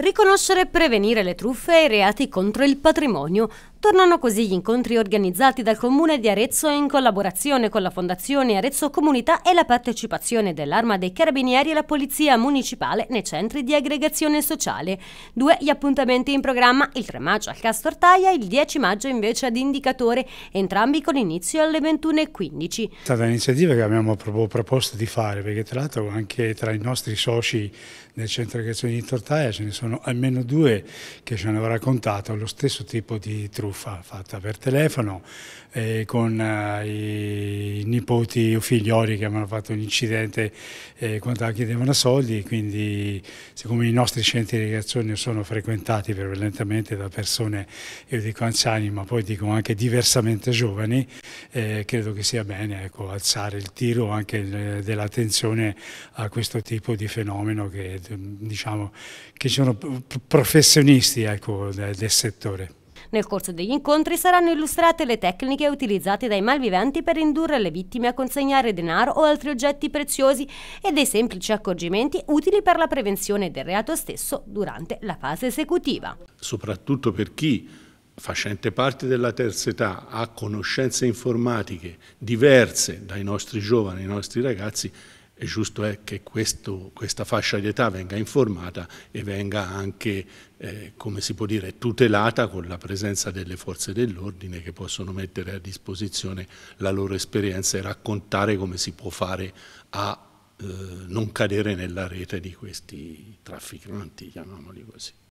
Riconoscere e prevenire le truffe e i reati contro il patrimonio Tornano così gli incontri organizzati dal Comune di Arezzo in collaborazione con la Fondazione Arezzo Comunità e la partecipazione dell'Arma dei Carabinieri e la Polizia Municipale nei centri di aggregazione sociale. Due gli appuntamenti in programma, il 3 maggio al Castortaia e il 10 maggio invece ad Indicatore, entrambi con inizio alle 21.15. È stata un'iniziativa che abbiamo proposto di fare perché tra l'altro anche tra i nostri soci del centro di aggregazione di Tortaia ce ne sono almeno due che ci hanno raccontato lo stesso tipo di trucco truffa fatta per telefono eh, con eh, i nipoti o figlioli che avevano fatto un incidente eh, quando chiedevano soldi quindi siccome i nostri centri di reazione sono frequentati prevalentemente da persone, io dico anziani ma poi dico anche diversamente giovani, eh, credo che sia bene ecco, alzare il tiro anche eh, dell'attenzione a questo tipo di fenomeno che diciamo che sono professionisti ecco, del settore. Nel corso degli incontri saranno illustrate le tecniche utilizzate dai malviventi per indurre le vittime a consegnare denaro o altri oggetti preziosi e dei semplici accorgimenti utili per la prevenzione del reato stesso durante la fase esecutiva. Soprattutto per chi facente parte della terza età ha conoscenze informatiche diverse dai nostri giovani, dai nostri ragazzi, è giusto è eh, che questo, questa fascia di età venga informata e venga anche, eh, come si può dire, tutelata con la presenza delle forze dell'ordine che possono mettere a disposizione la loro esperienza e raccontare come si può fare a eh, non cadere nella rete di questi trafficanti, chiamiamoli così.